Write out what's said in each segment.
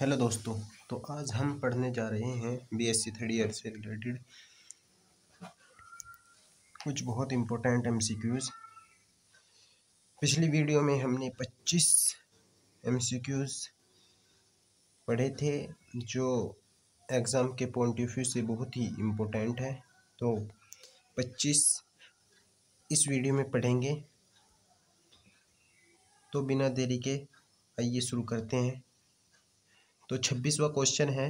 hello दोस्तों तो आज हम पढ़ने जा रहे हैं बीएससी थर्ड ईयर से रिलेटेड कुछ बहुत इम्पोर्टेंट एमसीक्यूज पिछली वीडियो में हमने 25 एमसीक्यूज पढ़े थे जो एग्ज़ाम के पॉइंट ऑफ व्यू से बहुत ही इम्पोर्टेंट है तो 25 इस वीडियो में पढ़ेंगे तो बिना देरी के आइए शुरू करते हैं तो छब्बीसवा क्वेश्चन है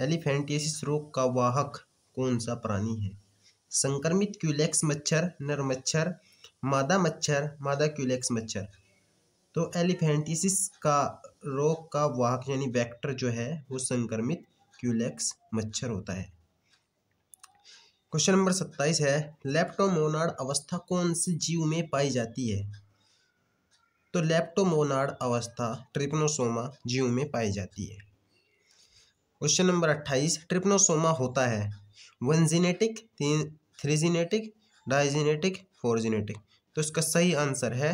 एलिफेंटिस रोग का वाहक कौन सा प्राणी है संक्रमित क्यूलेक्स मच्छर नर मच्छर मादा मच्छर मादा क्यूलेक्स मच्छर तो एलिफेंटिस का रोग का वाहक यानी वेक्टर जो है वो संक्रमित क्यूलेक्स मच्छर होता है क्वेश्चन नंबर सत्ताईस है लेप्टोमोनाड अवस्था कौन से जीव में पाई जाती है तो लेप्टोमोनाड अवस्था ट्रिप्नोसोमा जीव में पाई जाती है क्वेश्चन नंबर अट्ठाईस ट्रिप्नोसोमा होता है one genetic three genetic digenetic four genetic तो इसका सही आंसर है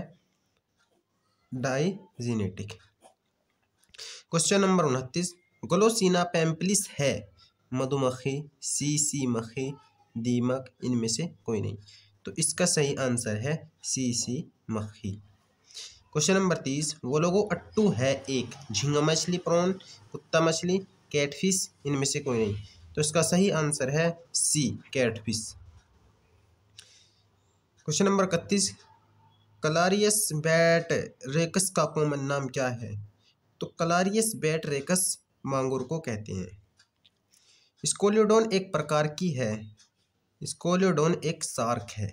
डाइजीनेटिक क्वेश्चन नंबर उनतीस ग्लोसिना पैम्पलिस है मधुमक्खी सी सी मक्खी दीमक इनमें से कोई नहीं तो इसका सही आंसर है सी सी मक्खी क्वेश्चन नंबर तीस वो लोगो अट्टू है एक झींगा मछली प्रॉन कुत्ता मछली कैटफिश इनमें से कोई नहीं तो इसका सही आंसर है सी कैटफिश क्वेश्चन नंबर इकतीस कलारियस बैट रेकस का कॉमन नाम क्या है तो कलारियस बैट रेकस मांगुर को कहते हैं स्कोलियोडोन एक प्रकार की है स्कोलियोडोन एक सार्क है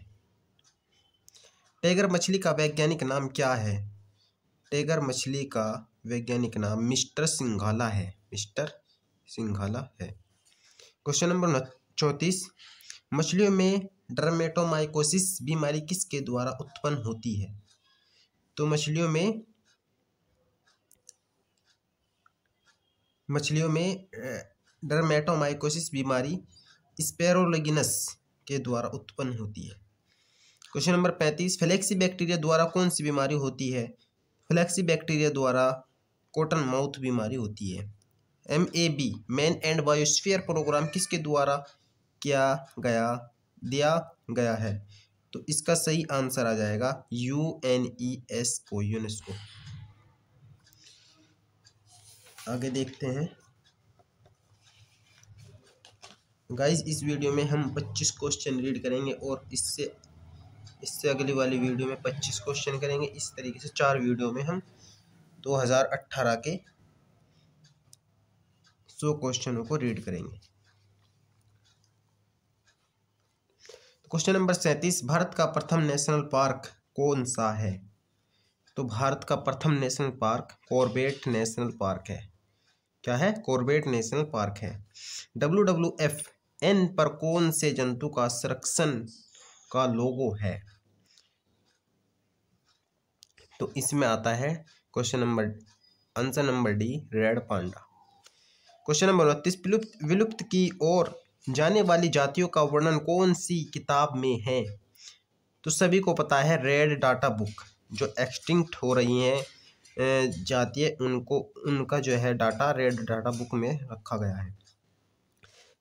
टेगर मछली का वैज्ञानिक नाम क्या है टेगर मछली का वैज्ञानिक नाम मिस्टर सिंघाला है मिस्टर सिंघाला है क्वेश्चन नंबर चौंतीस मछलियों में डर्मेटोमाइकोसिस बीमारी किसके द्वारा उत्पन्न होती है तो मछलियों में मछलियों में डरमेटोमाइकोसिस बीमारी स्पेरोलिगिनस के द्वारा उत्पन्न होती है क्वेश्चन नंबर पैंतीस फ्लेक्सी बैक्टीरिया द्वारा कौन सी बीमारी होती है फ्लेक्सी बैक्टीरिया द्वारा कॉटन माउथ बीमारी होती है M A B man and biosphere programme किसके द्वारा किया गया दिया गया है तो इसका सही आंसर आ जाएगा यू एन ई एस को यूनेस्को आगे देखते हैं गाइस इस वीडियो में हम 25 क्वेश्चन रीड करेंगे और इससे इससे अगली वाली वीडियो में पच्चीस क्वेश्चन करेंगे इस तरीके से चार वीडियो में हम 2018 के सौ क्वेश्चनों को रीड करेंगे क्वेश्चन नंबर सैंतीस भारत का प्रथम नेशनल पार्क कौन सा है तो भारत का प्रथम national park Corbett national park है क्या है कॉर्बेट नेशनल पार्क है डब्ल्यू डब्ल्यू एफ एन पर कौन से जंतु का संरक्षण का लोगो है तो इसमें आता है question number answer number D red panda question number बत्तीस विलुप्त विलुप्त की ओर जाने वाली जातियों का वर्णन कौन सी किताब में है तो सभी को पता है रेड डाटा बुक जो एक्सटिंक्ट हो रही हैं जाती है उनको उनका जो है डाटा रेड डाटा बुक में रखा गया है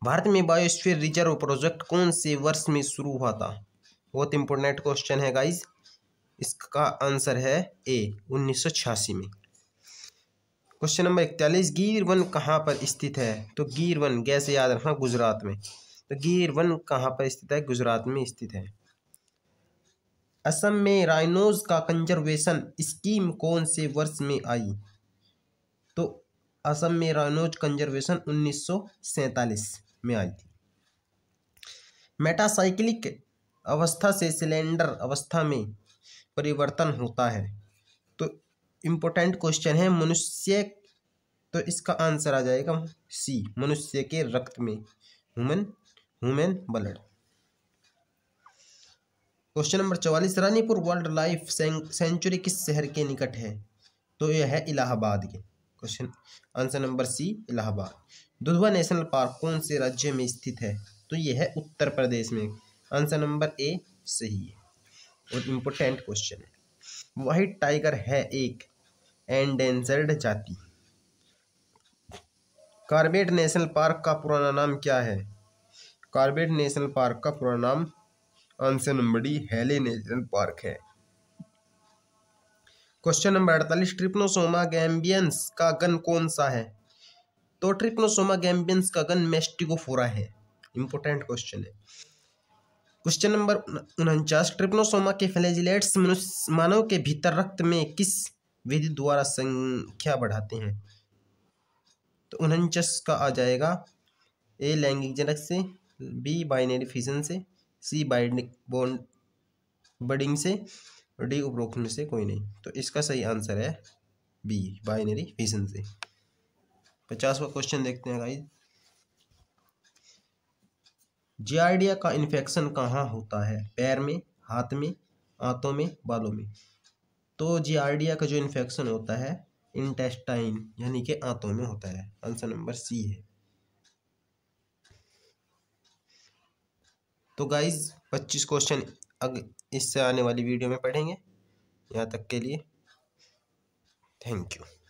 भारत में बायोस्फीयर रिजर्व प्रोजेक्ट कौन से वर्ष में शुरू हुआ था बहुत इंपॉर्टेंट क्वेश्चन है गाइज इसका आंसर है ए उन्नीस में क्वेश्चन नंबर इकतालीस गिर वन कहाँ पर स्थित है तो गिर वन गैसे याद रखना गुजरात में तो गिर वन कहाँ पर स्थित है गुजरात में स्थित है असम में राइनोज का कंजर्वेशन स्कीम कौन से वर्ष में आई तो असम में राइनोज कंजर्वेशन उन्नीस में आई थी मेटासाइक्लिक अवस्था से सिलेंडर अवस्था में परिवर्तन होता है तो इम्पोर्टेंट क्वेश्चन है मनुष्य तो इसका आंसर आ जाएगा सी मनुष्य के रक्त में human human blood question number चौवालीस रानीपुर वर्ल्ड लाइफ सेंचुरी किस शहर के निकट है तो यह है इलाहाबाद के question answer number C Allahabad Dudhwa national park कौन से राज्य में स्थित है तो यह है उत्तर प्रदेश में आंसर नंबर ए सही है बहुत इम्पोर्टेंट क्वेश्चन है वाइट टाइगर है एक एंडेंजर्ड जाति कार्बेट नेशनल पार्क का पुराना नाम क्या है कार्बेट नेशनल पार्क का पूरा नाम answer number D Hailey national park है क्वेश्चन नंबर अड़तालीस ट्रिप्नोसोमा गैम्बियंस का गन कौन सा है तो ट्रिप्नोसोमा गैम्बियंस का गन मेस्टिगोफोरा है इंपॉर्टेंट क्वेश्चन है क्वेश्चन नंबर उनचास ट्रिप्नोसोमा के फ्लैजिलेट्स मनुष्य मानव के भीतर रक्त में किस विधि द्वारा संख्या बढ़ाते हैं तो उनचास का आ जाएगा ए लैंगिक जनक से बी बाइनरी फिजन से सी बाइनिक बॉन्ड बडिंग से डी उपरोक्त में से कोई नहीं तो इसका सही आंसर है बी बाइनरी फिजन से पचासवा क्वेश्चन देखते हैं गाइस जियाडिया का इन्फेक्शन कहाँ होता है पैर में हाथ में आंतों में बालों में तो जियाडिया का जो इन्फेक्शन होता है इंटेस्टाइन यानी कि आंतों में होता है आंसर नंबर सी है तो गाइज पच्चीस क्वेश्चन अग इससे आने वाली वीडियो में पढ़ेंगे यहाँ तक के लिए थैंक यू